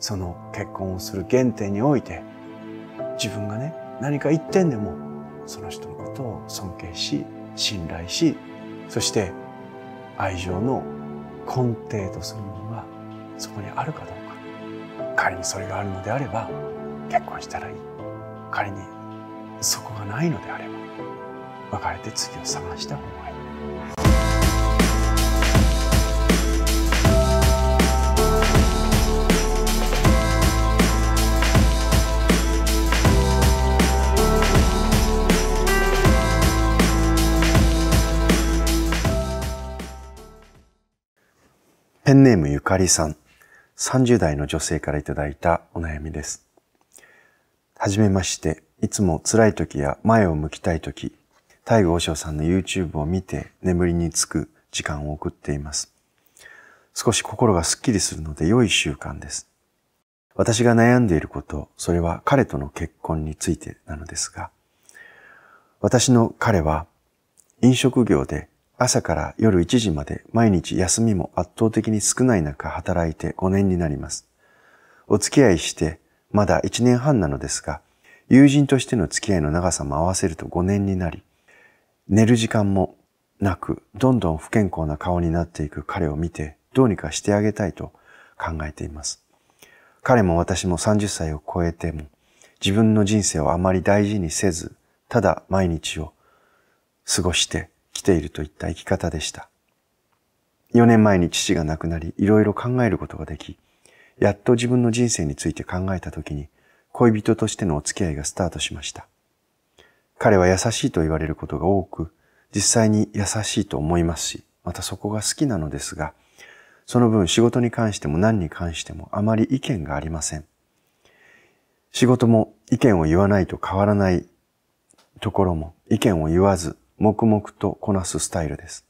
その結婚をする原点において、自分がね、何か一点でも、その人のことを尊敬し、信頼し、そして愛情の根底とするものがそこにあるかどうか。仮にそれがあるのであれば、結婚したらいい。仮にそこがないのであれば、別れて次を探した方がいい。ペンネームゆかりさん、30代の女性からいただいたお悩みです。はじめまして、いつも辛い時や前を向きたい時、大悟和尚さんの YouTube を見て眠りにつく時間を送っています。少し心がスッキリするので良い習慣です。私が悩んでいること、それは彼との結婚についてなのですが、私の彼は飲食業で朝から夜1時まで毎日休みも圧倒的に少ない中働いて5年になります。お付き合いしてまだ1年半なのですが、友人としての付き合いの長さも合わせると5年になり、寝る時間もなく、どんどん不健康な顔になっていく彼を見て、どうにかしてあげたいと考えています。彼も私も30歳を超えても、自分の人生をあまり大事にせず、ただ毎日を過ごして、来ているといった生き方でした。4年前に父が亡くなり、いろいろ考えることができ、やっと自分の人生について考えた時に、恋人としてのお付き合いがスタートしました。彼は優しいと言われることが多く、実際に優しいと思いますし、またそこが好きなのですが、その分仕事に関しても何に関してもあまり意見がありません。仕事も意見を言わないと変わらないところも意見を言わず黙々とこなすスタイルです。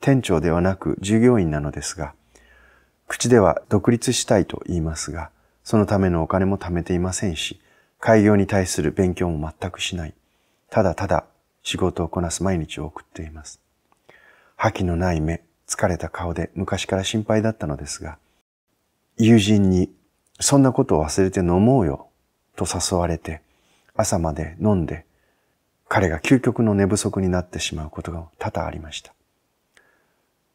店長ではなく従業員なのですが、口では独立したいと言いますが、そのためのお金も貯めていませんし、開業に対する勉強も全くしない、ただただ仕事をこなす毎日を送っています。覇気のない目、疲れた顔で昔から心配だったのですが、友人に、そんなことを忘れて飲もうよ、と誘われて、朝まで飲んで、彼が究極の寝不足になってしまうことが多々ありました。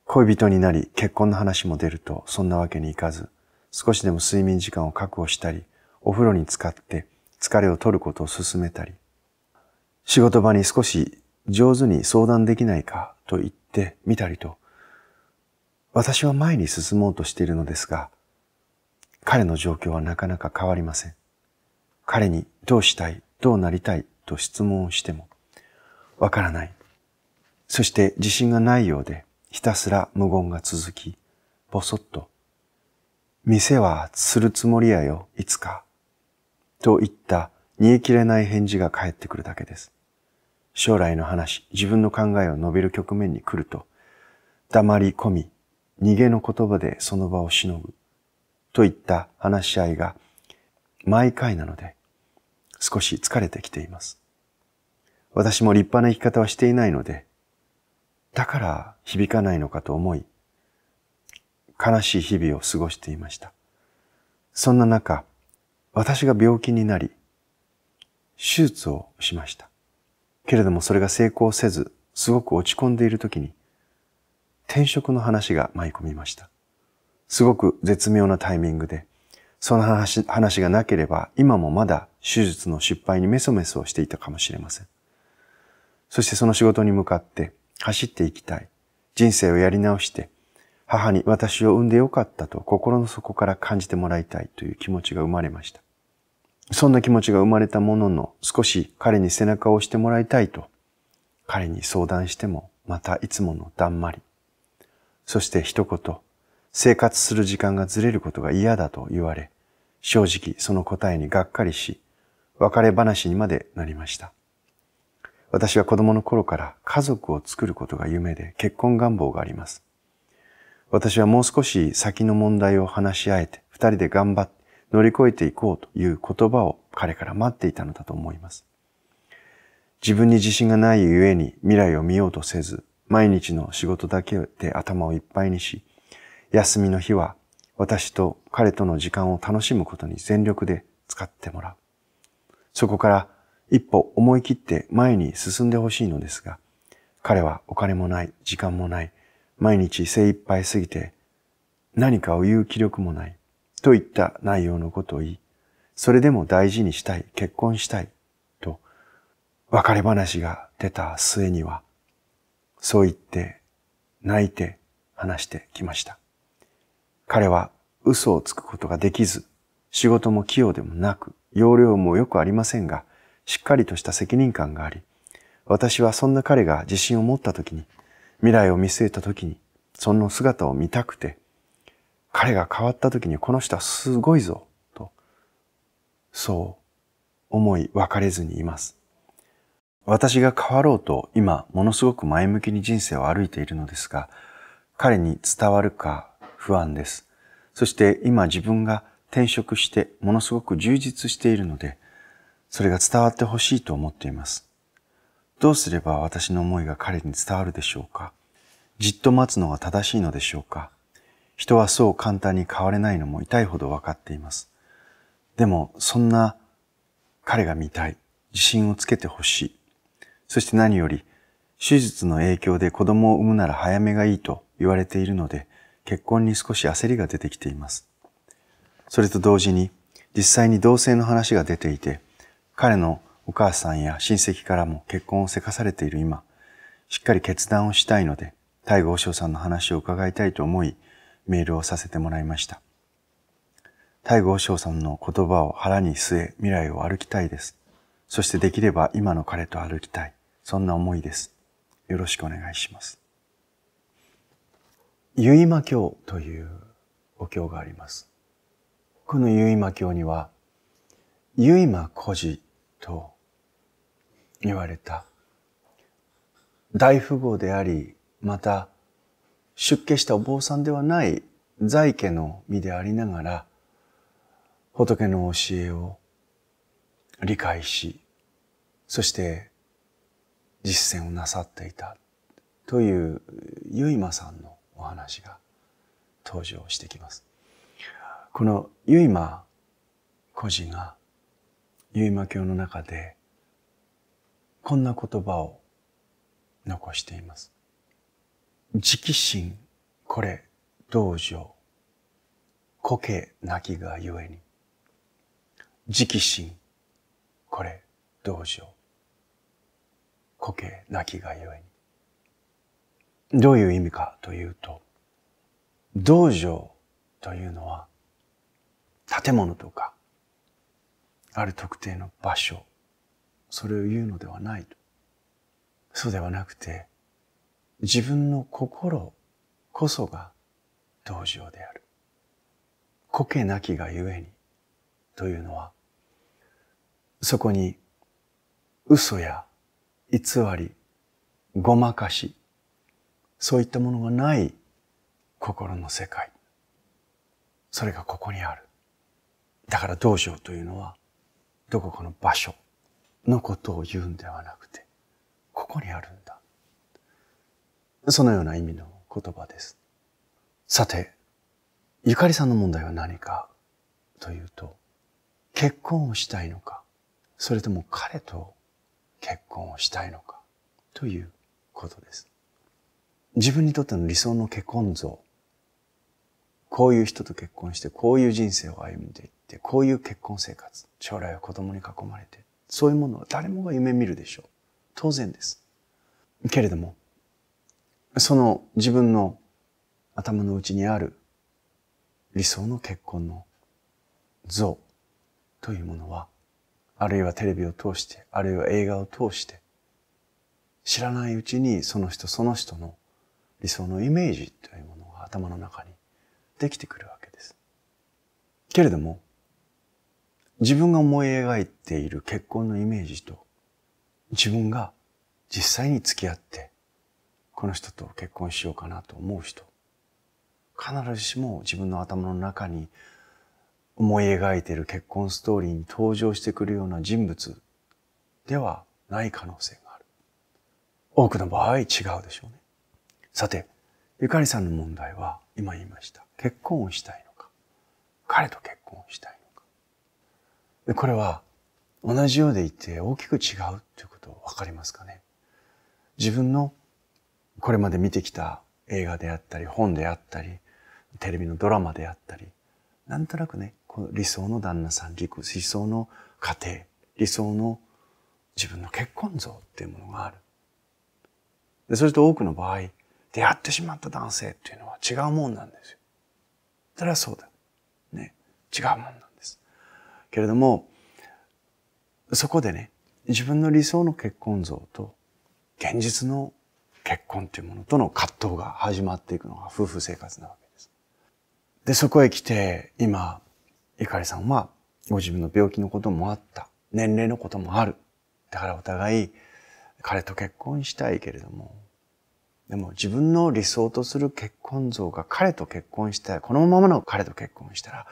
恋人になり結婚の話も出るとそんなわけにいかず、少しでも睡眠時間を確保したり、お風呂に浸かって疲れを取ることを勧めたり、仕事場に少し上手に相談できないかと言ってみたりと、私は前に進もうとしているのですが、彼の状況はなかなか変わりません。彼にどうしたい、どうなりたいと質問をしても、わからない。そして自信がないようで、ひたすら無言が続き、ぼそっと、店はするつもりやよ、いつか。といった煮えきれない返事が返ってくるだけです。将来の話、自分の考えを述べる局面に来ると、黙り込み、逃げの言葉でその場をしのぐ、といった話し合いが毎回なので、少し疲れてきています。私も立派な生き方はしていないので、だから響かないのかと思い、悲しい日々を過ごしていました。そんな中、私が病気になり、手術をしました。けれどもそれが成功せず、すごく落ち込んでいる時に、転職の話が舞い込みました。すごく絶妙なタイミングで、その話話がなければ、今もまだ手術の失敗にメソメソしていたかもしれません。そしてその仕事に向かって走っていきたい。人生をやり直して、母に私を産んでよかったと心の底から感じてもらいたいという気持ちが生まれました。そんな気持ちが生まれたものの、少し彼に背中を押してもらいたいと、彼に相談しても、またいつものだんまり。そして一言、生活する時間がずれることが嫌だと言われ、正直その答えにがっかりし、別れ話にまでなりました。私は子供の頃から家族を作ることが夢で結婚願望があります。私はもう少し先の問題を話し合えて、二人で頑張って乗り越えていこうという言葉を彼から待っていたのだと思います。自分に自信がないゆえに未来を見ようとせず、毎日の仕事だけで頭をいっぱいにし、休みの日は私と彼との時間を楽しむことに全力で使ってもらう。そこから一歩思い切って前に進んでほしいのですが、彼はお金もない、時間もない、毎日精一杯すぎて何かを言う気力もない、といった内容のことを言い、それでも大事にしたい、結婚したい、と別れ話が出た末には、そう言って泣いて話してきました。彼は嘘をつくことができず、仕事も器用でもなく、容量もよくありませんが、しっかりとした責任感があり、私はそんな彼が自信を持った時に、未来を見据えた時に、その姿を見たくて、彼が変わった時にこの人はすごいぞ、と、そう思い別れずにいます。私が変わろうと今ものすごく前向きに人生を歩いているのですが、彼に伝わるか不安です。そして今自分が転職してものすごく充実しているので、それが伝わってほしいと思っています。どうすれば私の思いが彼に伝わるでしょうかじっと待つのが正しいのでしょうか人はそう簡単に変われないのも痛いほど分かっています。でも、そんな彼が見たい。自信をつけてほしい。そして何より、手術の影響で子供を産むなら早めがいいと言われているので、結婚に少し焦りが出てきています。それと同時に、実際に同性の話が出ていて、彼のお母さんや親戚からも結婚をせかされている今、しっかり決断をしたいので、大和尚さんの話を伺いたいと思い、メールをさせてもらいました。大和尚さんの言葉を腹に据え未来を歩きたいです。そしてできれば今の彼と歩きたい。そんな思いです。よろしくお願いします。結ま教というお経があります。この結ま教には、結ま孤児と言われた大富豪であり、また出家したお坊さんではない在家の身でありながら、仏の教えを理解し、そして実践をなさっていたという結まさんの話が登場してきます。このユイマ孤児がユイマ教の中でこんな言葉を残しています。直心これ道場苔泣きがゆえに直心これ道場苔泣きがゆえにどういう意味かというと、道場というのは、建物とか、ある特定の場所、それを言うのではないと。そうではなくて、自分の心こそが道場である。苔なきがゆえに、というのは、そこに嘘や偽り、ごまかし、そういったものがない心の世界。それがここにある。だから道場というのは、どこかの場所のことを言うんではなくて、ここにあるんだ。そのような意味の言葉です。さて、ゆかりさんの問題は何かというと、結婚をしたいのか、それとも彼と結婚をしたいのかということです。自分にとっての理想の結婚像。こういう人と結婚して、こういう人生を歩んでいって、こういう結婚生活。将来は子供に囲まれて。そういうものは誰もが夢見るでしょう。当然です。けれども、その自分の頭の内にある理想の結婚の像というものは、あるいはテレビを通して、あるいは映画を通して、知らないうちにその人その人の理想のイメージというものが頭の中にできてくるわけです。けれども、自分が思い描いている結婚のイメージと自分が実際に付き合ってこの人と結婚しようかなと思う人必ずしも自分の頭の中に思い描いている結婚ストーリーに登場してくるような人物ではない可能性がある。多くの場合違うでしょうね。さて、ゆかりさんの問題は、今言いました。結婚をしたいのか彼と結婚をしたいのかでこれは、同じようでいて大きく違うということわかりますかね自分のこれまで見てきた映画であったり、本であったり、テレビのドラマであったり、なんとなくね、この理想の旦那さん、理想の家庭、理想の自分の結婚像っていうものがある。でそれと多くの場合、出会ってしまった男性っていうのは違うもんなんですよ。それはそうだ。ね。違うもんなんです。けれども、そこでね、自分の理想の結婚像と現実の結婚というものとの葛藤が始まっていくのが夫婦生活なわけです。で、そこへ来て、今、ゆかりさんはご自分の病気のこともあった。年齢のこともある。だからお互い、彼と結婚したいけれども、でも自分の理想とする結婚像が彼と結婚したい、このままの彼と結婚したら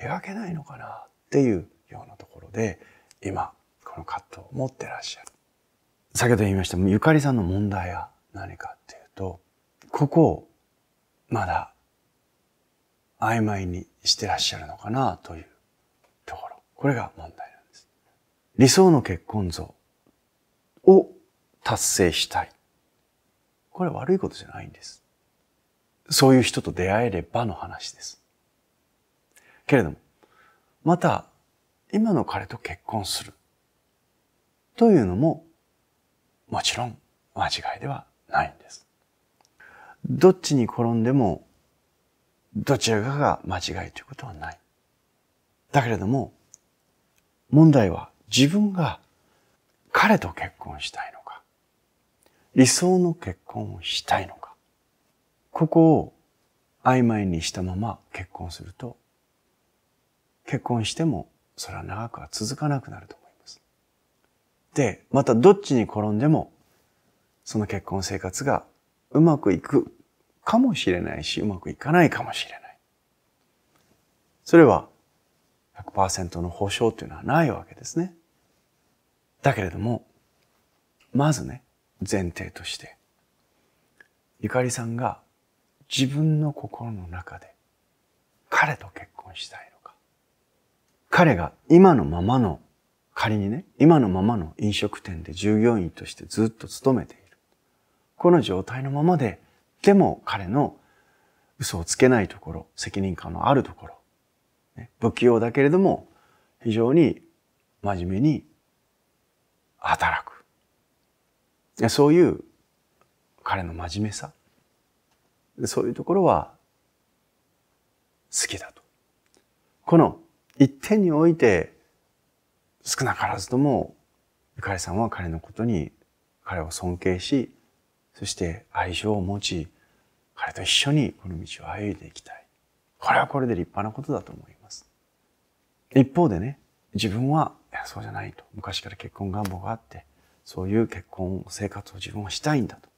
描けないのかなっていうようなところで、今、この葛藤を持ってらっしゃる。先ほど言いました、ゆかりさんの問題は何かっていうと、ここをまだ曖昧にしてらっしゃるのかなというところ。これが問題なんです。理想の結婚像を達成したい。これは悪いことじゃないんです。そういう人と出会えればの話です。けれども、また、今の彼と結婚する。というのも、もちろん間違いではないんです。どっちに転んでも、どちらかが間違いということはない。だけれども、問題は自分が彼と結婚したいの理想の結婚をしたいのか。ここを曖昧にしたまま結婚すると、結婚してもそれは長くは続かなくなると思います。で、またどっちに転んでも、その結婚生活がうまくいくかもしれないし、うまくいかないかもしれない。それは100%の保証というのはないわけですね。だけれども、まずね、前提として、ゆかりさんが自分の心の中で彼と結婚したいのか。彼が今のままの、仮にね、今のままの飲食店で従業員としてずっと勤めている。この状態のままで、でも彼の嘘をつけないところ、責任感のあるところ、ね、不器用だけれども、非常に真面目に働く。そういう彼の真面目さ、そういうところは好きだと。この一点において少なからずともゆかりさんは彼のことに彼を尊敬し、そして愛情を持ち、彼と一緒にこの道を歩いていきたい。これはこれで立派なことだと思います。一方でね、自分は、いや、そうじゃないと。昔から結婚願望があって、そういう結婚生活を自分はしたいんだと。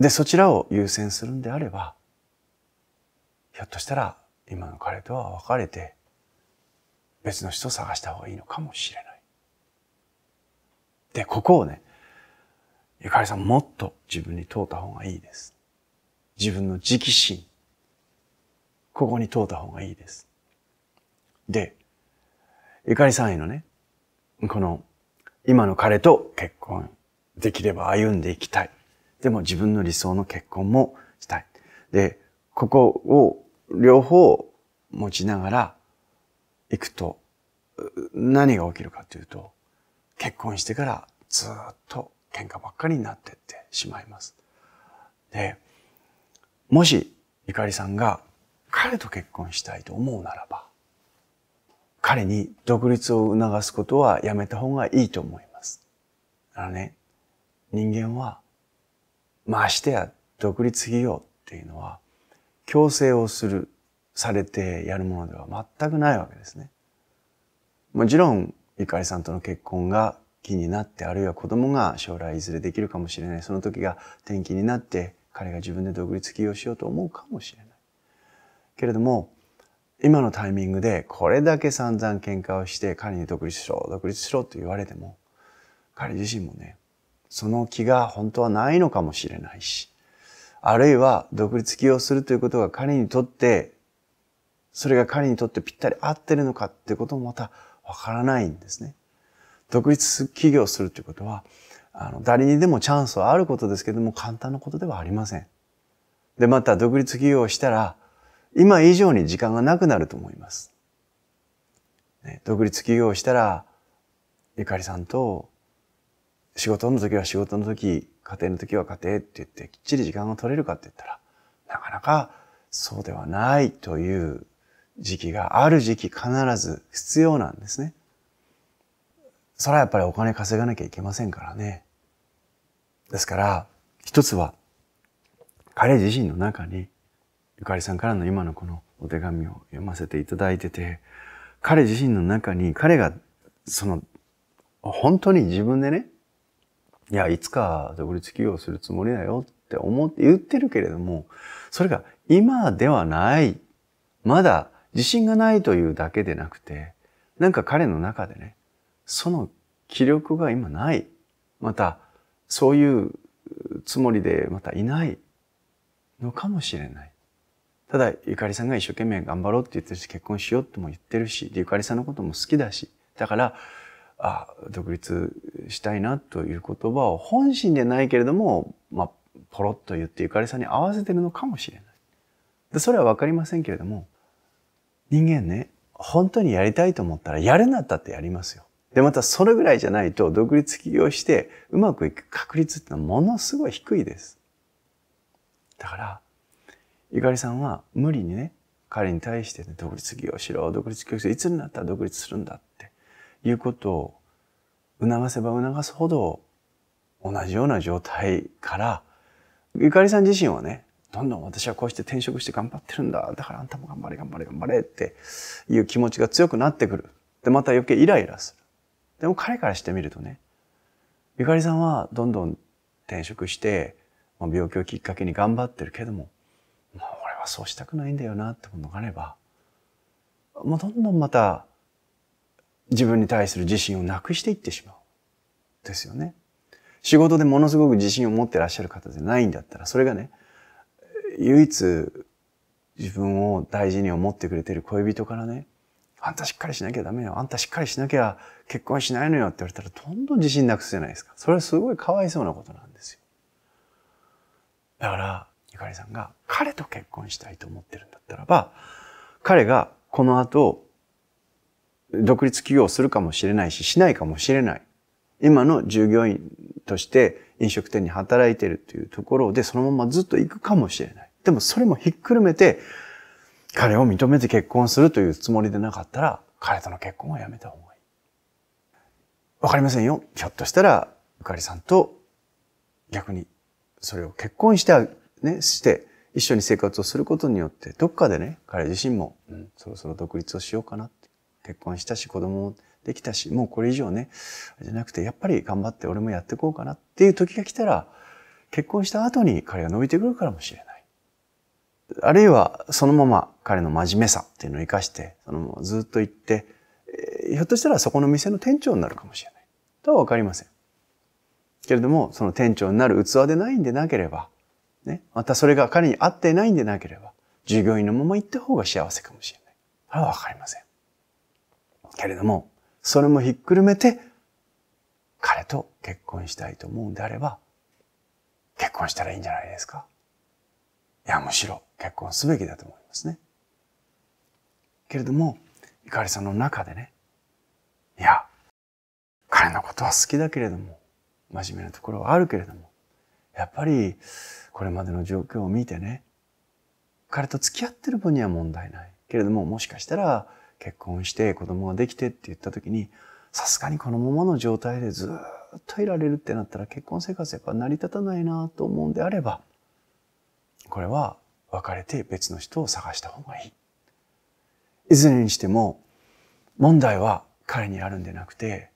で、そちらを優先するんであれば、ひょっとしたら今の彼とは別れて、別の人を探した方がいいのかもしれない。で、ここをね、ゆかりさんもっと自分に問うた方がいいです。自分の直心。ここに問うた方がいいです。で、ゆかりさんへのね、この今の彼と結婚できれば歩んでいきたい。でも自分の理想の結婚もしたい。で、ここを両方持ちながら行くと、何が起きるかというと、結婚してからずっと喧嘩ばっかりになってってしまいます。で、もし、ゆかりさんが彼と結婚したいと思うならば、彼に独立を促すことはやめた方がいいと思います。あのね、人間は、まあ、してや独立企業っていうのは、強制をする、されてやるものでは全くないわけですね。もちろん、ゆかりさんとの結婚が気になって、あるいは子供が将来いずれできるかもしれない。その時が転機になって、彼が自分で独立起業しようと思うかもしれない。けれども、今のタイミングでこれだけ散々喧嘩をして彼に独立しろ独立しろと言われても彼自身もねその気が本当はないのかもしれないしあるいは独立起業するということが彼にとってそれが彼にとってぴったり合ってるのかってこともまたわからないんですね。独立起業するということはあの誰にでもチャンスはあることですけども簡単なことではありません。でまた独立起業をしたら今以上に時間がなくなると思います。ね、独立起業したら、ゆかりさんと、仕事の時は仕事の時、家庭の時は家庭って言ってきっちり時間が取れるかって言ったら、なかなかそうではないという時期がある時期必ず必要なんですね。それはやっぱりお金稼がなきゃいけませんからね。ですから、一つは彼自身の中にゆかりさんからの今のこのお手紙を読ませていただいてて、彼自身の中に彼がその本当に自分でね、いや、いつか独立起業するつもりだよって思って言ってるけれども、それが今ではない。まだ自信がないというだけでなくて、なんか彼の中でね、その気力が今ない。また、そういうつもりでまたいないのかもしれない。ただ、ゆかりさんが一生懸命頑張ろうって言ってるし、結婚しようっても言ってるし、で、ゆかりさんのことも好きだし、だから、あ、独立したいなという言葉を本心でないけれども、まあ、ポロッと言ってゆかりさんに合わせてるのかもしれない。でそれはわかりませんけれども、人間ね、本当にやりたいと思ったら、やるなったってやりますよ。で、またそれぐらいじゃないと、独立起業してうまくいく確率ってのはものすごい低いです。だから、ゆかりさんは無理にね、彼に対してね、独立起業しろ、独立起業しいつになったら独立するんだっていうことを促せば促すほど、同じような状態から、ゆかりさん自身はね、どんどん私はこうして転職して頑張ってるんだ。だからあんたも頑張れ、頑張れ、頑張れっていう気持ちが強くなってくる。で、また余計イライラする。でも彼からしてみるとね、ゆかりさんはどんどん転職して、まあ、病気をきっかけに頑張ってるけども、そうしたくないんだよなってものがあれば、もうどんどんまた自分に対する自信をなくしていってしまう。ですよね。仕事でものすごく自信を持ってらっしゃる方じゃないんだったら、それがね、唯一自分を大事に思ってくれてる恋人からね、あんたしっかりしなきゃダメよ。あんたしっかりしなきゃ結婚しないのよって言われたらどんどん自信なくすじゃないですか。それはすごいかわいそうなことなんですよ。だから、ゆかりさんが彼と結婚したいと思ってるんだったらば、彼がこの後、独立起業するかもしれないし、しないかもしれない。今の従業員として飲食店に働いてるっていうところで、そのままずっと行くかもしれない。でもそれもひっくるめて、彼を認めて結婚するというつもりでなかったら、彼との結婚はやめた方がいい。わかりませんよ。ひょっとしたら、ゆかりさんと逆にそれを結婚してね、して一緒に生活をすることによって、どっかでね、彼自身も、うん、そろそろ独立をしようかなって。結婚したし、子供もできたし、もうこれ以上ね、じゃなくて、やっぱり頑張って俺もやっていこうかなっていう時が来たら、結婚した後に彼が伸びてくるかもしれない。あるいは、そのまま彼の真面目さっていうのを活かして、そのままずっと行って、ひょっとしたらそこの店の店長になるかもしれない。とはわかりません。けれども、その店長になる器でないんでなければ、ね。またそれが彼に合ってないんでなければ、従業員のまま行った方が幸せかもしれない。それはわかりません。けれども、それもひっくるめて、彼と結婚したいと思うんであれば、結婚したらいいんじゃないですか。いや、むしろ結婚すべきだと思いますね。けれども、ゆかりさんの中でね、いや、彼のことは好きだけれども、真面目なところはあるけれども、やっぱり、これまでの状況を見てね、彼と付き合ってる分には問題ない。けれども、もしかしたら結婚して子供ができてって言った時に、さすがにこのままの状態でずっといられるってなったら結婚生活やっぱ成り立たないなと思うんであれば、これは別れて別の人を探した方がいい。いずれにしても、問題は彼にあるんでなくて、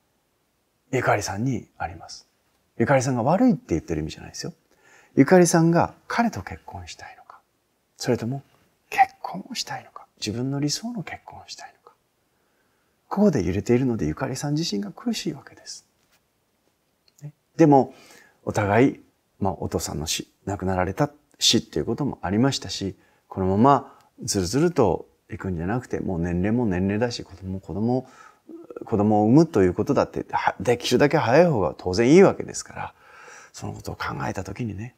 ゆかりさんにあります。ゆかりさんが悪いって言ってる意味じゃないですよ。ゆかりさんが彼と結婚したいのか、それとも結婚をしたいのか、自分の理想の結婚をしたいのか。ここで揺れているのでゆかりさん自身が苦しいわけです。ね、でも、お互い、まあ、お父さんの死、亡くなられた死っていうこともありましたし、このままずるずると行くんじゃなくて、もう年齢も年齢だし、子供も子供、子供を産むということだって、できるだけ早い方が当然いいわけですから、そのことを考えたときにね、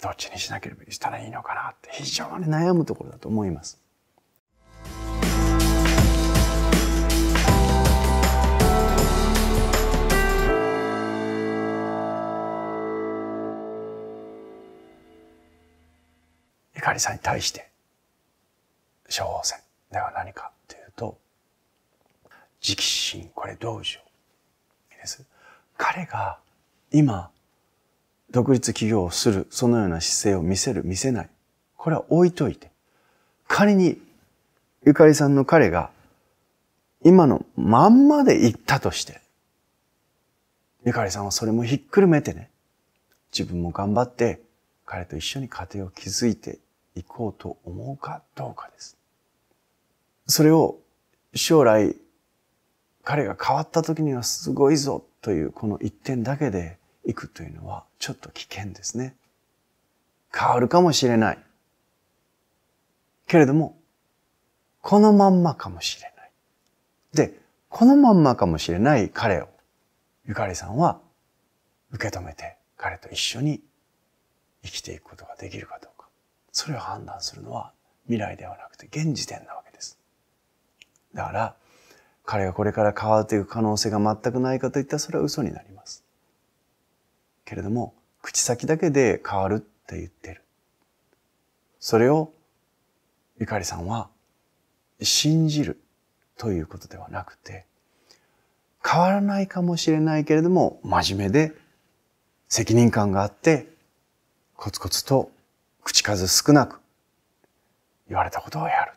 どっちにしなければしたらいいのかなって非常に悩むところだと思います。怒りさんに対して処方箋では何かというと直心これどうしようです彼が今独立起業をする、そのような姿勢を見せる、見せない。これは置いといて。仮に、ゆかりさんの彼が、今のまんまで行ったとして、ゆかりさんはそれもひっくるめてね、自分も頑張って、彼と一緒に家庭を築いていこうと思うかどうかです。それを将来、彼が変わった時にはすごいぞというこの一点だけで行くというのはちょっと危険ですね。変わるかもしれない。けれども、このまんまかもしれない。で、このまんまかもしれない彼を、ゆかりさんは受け止めて彼と一緒に生きていくことができるかどうか。それを判断するのは未来ではなくて現時点なわけです。だから、彼がこれから変わっていく可能性が全くないかといったらそれは嘘になります。けれども、口先だけで変わるって言ってる。それを、ゆかりさんは、信じるということではなくて、変わらないかもしれないけれども、真面目で、責任感があって、コツコツと口数少なく、言われたことをやる。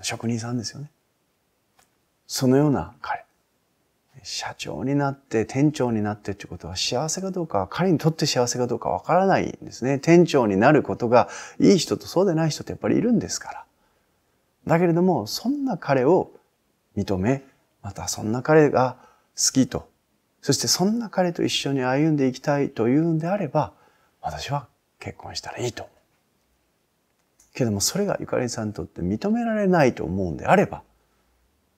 職人さんですよね。そのような彼社長になって店長になってってことは幸せかどうか、彼にとって幸せかどうかわからないんですね。店長になることがいい人とそうでない人ってやっぱりいるんですから。だけれども、そんな彼を認め、またそんな彼が好きと、そしてそんな彼と一緒に歩んでいきたいというんであれば、私は結婚したらいいと。けどもそれがゆかりさんにとって認められないと思うんであれば、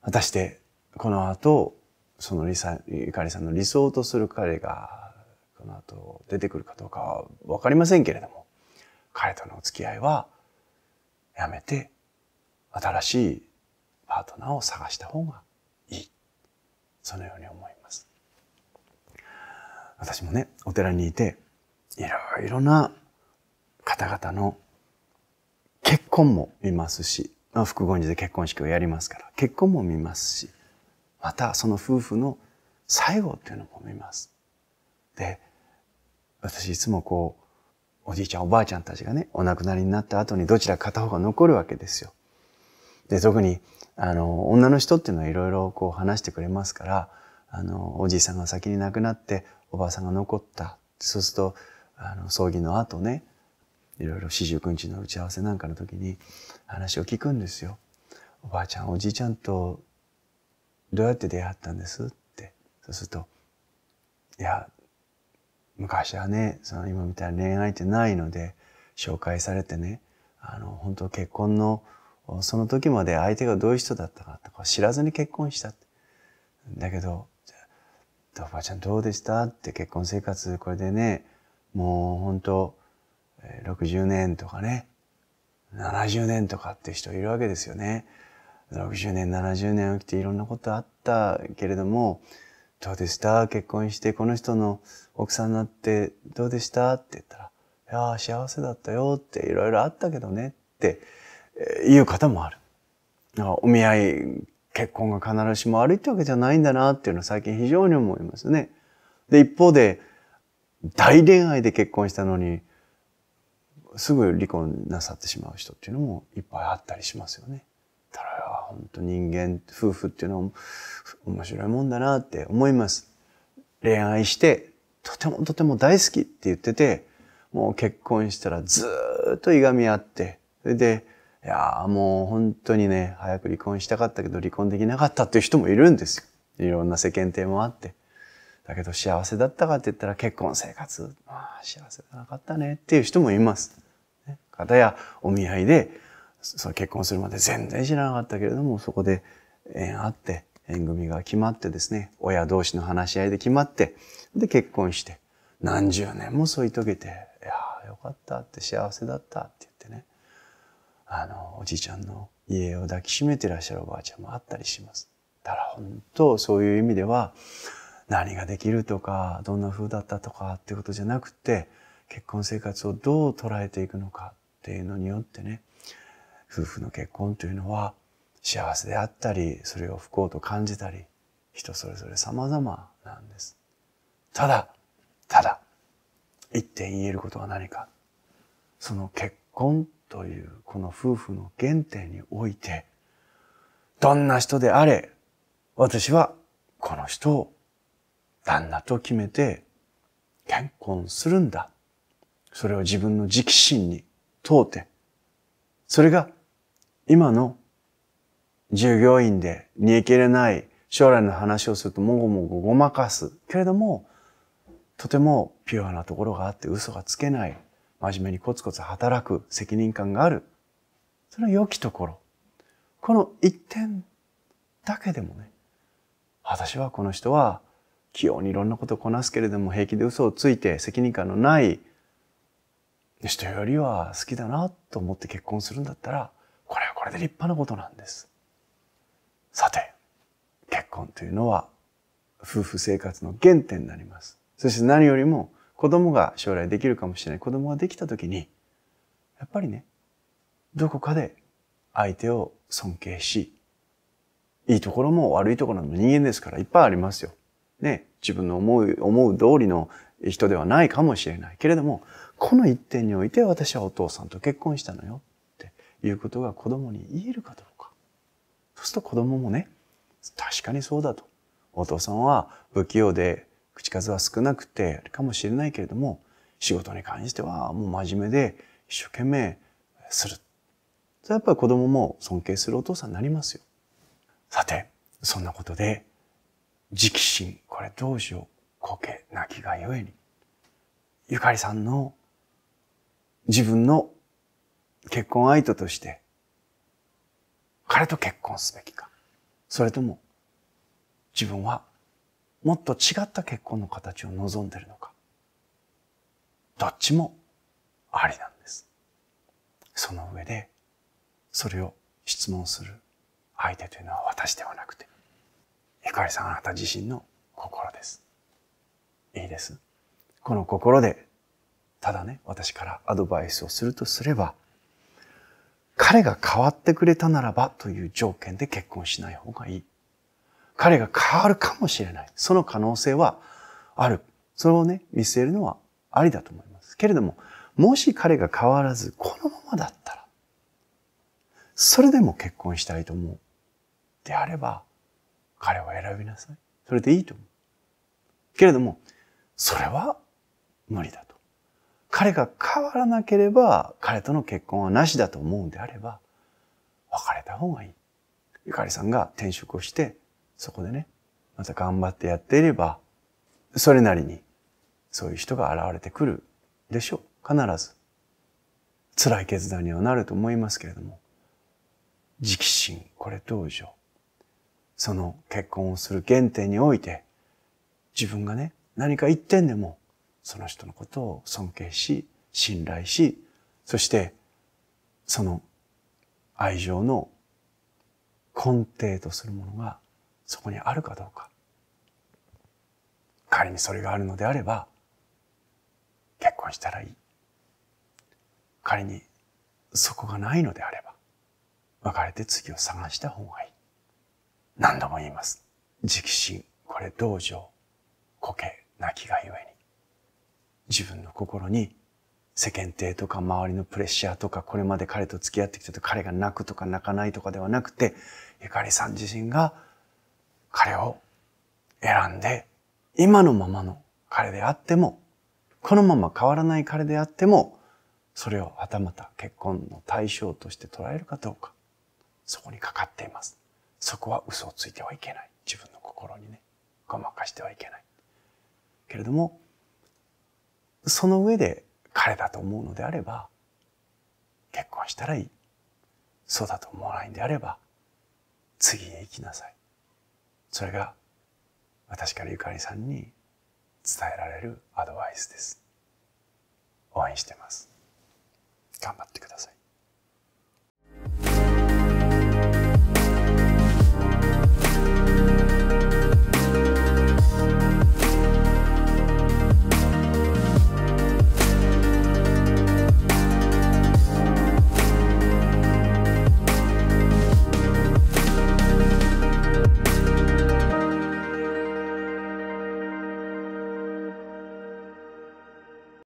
果たしてこの後そのりさゆかりさんの理想とする彼がこの後出てくるかどうかは分かりませんけれども彼とのお付き合いはやめて新しいパートナーを探した方がいいそのように思います私もねお寺にいていろいろな方々の結婚も見ますし、まあ、福言寺で結婚式をやりますから結婚も見ますしまたその夫婦の最後というのも見ます。で、私いつもこう、おじいちゃんおばあちゃんたちがね、お亡くなりになった後にどちら片方が残るわけですよ。で、特に、あの、女の人っていうのはいろいろこう話してくれますから、あの、おじいさんが先に亡くなって、おばあさんが残った。そうすると、あの、葬儀の後ね、いろいろ四十九日の打ち合わせなんかの時に話を聞くんですよ。おばあちゃん、おじいちゃんとどうやって出会ったんですって。そうすると、いや、昔はね、その今みたいな恋愛ってないので、紹介されてね、あの、本当結婚の、その時まで相手がどういう人だったかとか知らずに結婚したって。だけど、おばあちゃんどうでしたって結婚生活これでね、もう本当60年とかね、70年とかって人いるわけですよね。60年、70年起きていろんなことあったけれども、どうでした結婚してこの人の奥さんになってどうでしたって言ったら、いや幸せだったよっていろいろあったけどねっていう方もある。お見合い、結婚が必ずしも悪いってわけじゃないんだなっていうのは最近非常に思いますね。で、一方で、大恋愛で結婚したのに、すぐ離婚なさってしまう人っていうのもいっぱいあったりしますよね。だ本当人間、夫婦っていうのは面白いもんだなって思います。恋愛して、とてもとても大好きって言ってて、もう結婚したらずっといがみ合って、それで、いやもう本当にね、早く離婚したかったけど離婚できなかったっていう人もいるんですよ。いろんな世間体もあって。だけど幸せだったかって言ったら結婚生活、まあ幸せじゃなかったねっていう人もいます。ね、方やお見合いでそ結婚するまで全然知らなかったけれども、そこで縁あって、縁組が決まってですね、親同士の話し合いで決まって、で結婚して、何十年も添い遂げて、いやよかったって幸せだったって言ってね、あの、おじいちゃんの家を抱きしめてらっしゃるおばあちゃんもあったりします。だから本当そういう意味では、何ができるとか、どんな風だったとかってことじゃなくて、結婚生活をどう捉えていくのかっていうのによってね、夫婦の結婚というのは幸せであったり、それを不幸と感じたり、人それぞれ様々なんです。ただ、ただ、一点言えることは何か。その結婚というこの夫婦の原点において、どんな人であれ、私はこの人を旦那と決めて結婚するんだ。それを自分の直心に問うて、それが今の従業員で煮えきれない将来の話をするともごもごごまかす。けれども、とてもピュアなところがあって嘘がつけない。真面目にコツコツ働く責任感がある。その良きところ。この一点だけでもね、私はこの人は器用にいろんなことをこなすけれども平気で嘘をついて責任感のない人よりは好きだなと思って結婚するんだったら、これはこれで立派なことなんです。さて、結婚というのは夫婦生活の原点になります。そして何よりも子供が将来できるかもしれない子供ができた時に、やっぱりね、どこかで相手を尊敬し、いいところも悪いところも人間ですからいっぱいありますよ。ね、自分の思う、思う通りの人ではないかもしれない。けれども、この一点において私はお父さんと結婚したのよっていうことが子供に言えるかどうか。そうすると子供もね、確かにそうだと。お父さんは不器用で口数は少なくてかもしれないけれども、仕事に関してはもう真面目で一生懸命する。やっぱり子供も尊敬するお父さんになりますよ。さて、そんなことで、直心、これどうしよう、こけ、泣きがゆえに。ゆかりさんの自分の結婚相手として、彼と結婚すべきか。それとも、自分はもっと違った結婚の形を望んでいるのか。どっちもありなんです。その上で、それを質問する相手というのは私ではなくて、ゆかりさんあなた自身の心です。いいです。この心でただね、私からアドバイスをするとすれば、彼が変わってくれたならばという条件で結婚しない方がいい。彼が変わるかもしれない。その可能性はある。それをね、見据えるのはありだと思います。けれども、もし彼が変わらず、このままだったら、それでも結婚したいと思う。であれば、彼を選びなさい。それでいいと思う。けれども、それは無理だと。彼が変わらなければ、彼との結婚はなしだと思うんであれば、別れた方がいい。ゆかりさんが転職をして、そこでね、また頑張ってやっていれば、それなりに、そういう人が現れてくるでしょう。必ず。辛い決断にはなると思いますけれども、直心、これ道場。その結婚をする原点において、自分がね、何か一点でもその人のことを尊敬し、信頼し、そしてその愛情の根底とするものがそこにあるかどうか。仮にそれがあるのであれば、結婚したらいい。仮にそこがないのであれば、別れて次を探した方がいい。何度も言います。直心、これ道場、苔、泣きがゆえに。自分の心に世間体とか周りのプレッシャーとか、これまで彼と付き合ってきたと彼が泣くとか泣かないとかではなくて、ゆかりさん自身が彼を選んで、今のままの彼であっても、このまま変わらない彼であっても、それをはたまた結婚の対象として捉えるかどうか、そこにかかっています。そこは嘘をついてはいけない。自分の心にね、ごまかしてはいけない。けれども、その上で彼だと思うのであれば、結婚したらいい。そうだと思わないんであれば、次へ行きなさい。それが、私からゆかりさんに伝えられるアドバイスです。応援してます。頑張ってください。